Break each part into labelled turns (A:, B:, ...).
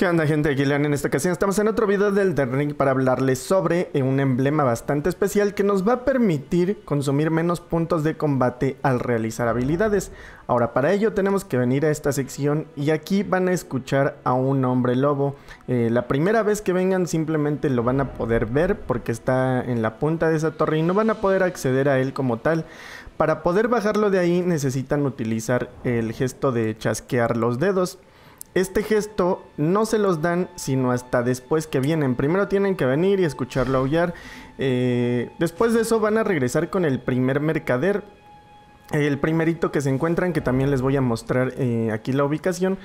A: ¿Qué onda gente? Aquí Leon en esta ocasión estamos en otro video del The Ring para hablarles sobre un emblema bastante especial que nos va a permitir consumir menos puntos de combate al realizar habilidades. Ahora para ello tenemos que venir a esta sección y aquí van a escuchar a un hombre lobo. Eh, la primera vez que vengan simplemente lo van a poder ver porque está en la punta de esa torre y no van a poder acceder a él como tal. Para poder bajarlo de ahí necesitan utilizar el gesto de chasquear los dedos. Este gesto no se los dan sino hasta después que vienen. Primero tienen que venir y escucharlo aullar. Eh, después de eso van a regresar con el primer mercader. El primerito que se encuentran, que también les voy a mostrar eh, aquí la ubicación.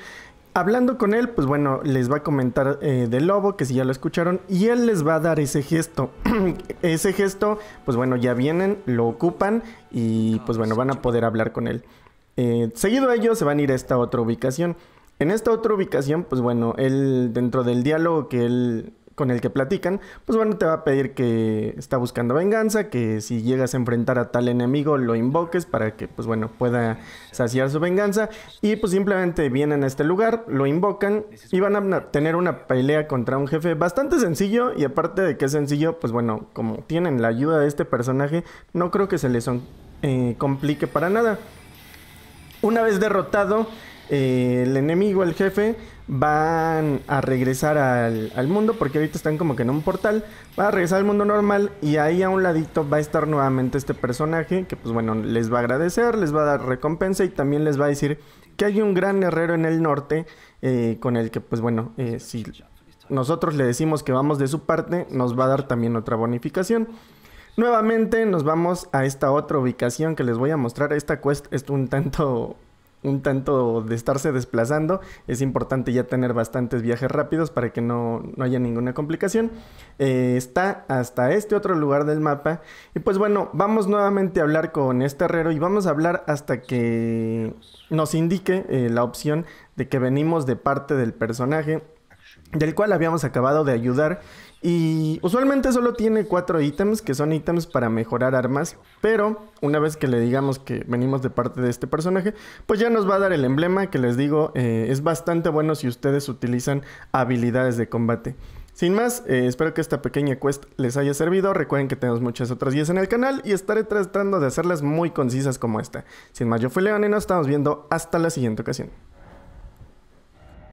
A: Hablando con él, pues bueno, les va a comentar eh, del lobo, que si ya lo escucharon, y él les va a dar ese gesto. ese gesto, pues bueno, ya vienen, lo ocupan y pues bueno, van a poder hablar con él. seguido a ellos se van a ir a esta otra ubicación. En esta otra ubicación, pues bueno, él dentro del diálogo que él con el que platican, pues bueno, te va a pedir que está buscando venganza, que si llegas a enfrentar a tal enemigo lo invoques para que pues bueno pueda saciar su venganza y pues simplemente vienen a este lugar, lo invocan y van a tener una pelea contra un jefe bastante sencillo y aparte de que es sencillo, pues bueno, como tienen la ayuda de este personaje, no creo que se les eh, complique para nada. Una vez derrotado, eh, el enemigo, el jefe, van a regresar al, mundo, porque ahorita están como que en un portal, van a regresar al mundo normal y ahí a un ladito va a estar nuevamente este personaje que pues bueno, les va a agradecer, les va a dar recompensa y también les va a decir que hay un gran herrero en el norte eh, con el que pues bueno, eh, si nosotros le decimos que vamos de su parte, nos va a dar también otra bonificación. Nuevamente nos vamos a esta otra ubicación que les voy a mostrar. Esta quest es un tanto un tanto de estarse desplazando. Es importante ya tener bastantes viajes rápidos para que no, haya ninguna complicación. Eh, está hasta este otro lugar del mapa. Y pues bueno, vamos nuevamente a hablar con este herrero y vamos a hablar hasta que nos indique eh, la opción de que venimos de parte del personaje del cual habíamos acabado de ayudar. Y usualmente solo tiene cuatro ítems, que son ítems para mejorar armas, pero una vez que le digamos que venimos de parte de este personaje, pues ya nos va a dar el emblema, que les digo, eh, es bastante bueno si ustedes utilizan habilidades de combate. Sin más, eh, espero que esta pequeña quest les haya servido. Recuerden que tenemos muchas otras guías en el canal y estaré tratando de hacerlas muy concisas como esta. Sin más, yo fui León y nos estamos viendo hasta la siguiente ocasión.